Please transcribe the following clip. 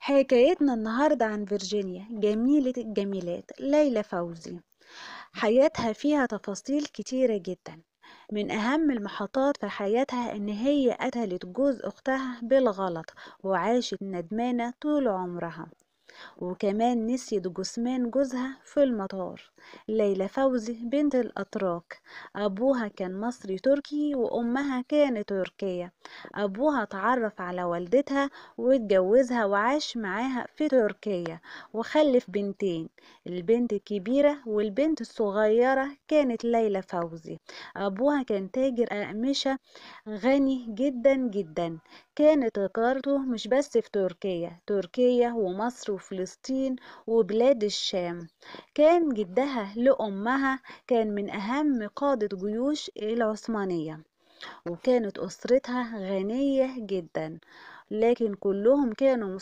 حكايتنا النهاردة عن فيرجينيا جميلة الجميلات ليلى فوزي حياتها فيها تفاصيل كتيرة جدا من أهم المحطات في حياتها إن هي قتلت جوز أختها بالغلط وعاشت ندمانة طول عمرها وكمان نسيت جثمان جوزها في المطار ليلى فوزي بنت الأتراك أبوها كان مصري تركي وأمها كانت تركية أبوها اتعرف على والدتها واتجوزها وعاش معاها في تركيا وخلف بنتين البنت الكبيرة والبنت الصغيرة كانت ليلى فوزي أبوها كان تاجر أقمشة غني جدا جدا كانت تجارته مش بس في تركيا تركيا ومصر وفي فلسطين وبلاد الشام كان جدها لأمها كان من أهم قادة جيوش العثمانية وكانت أسرتها غنية جدا لكن كلهم كانوا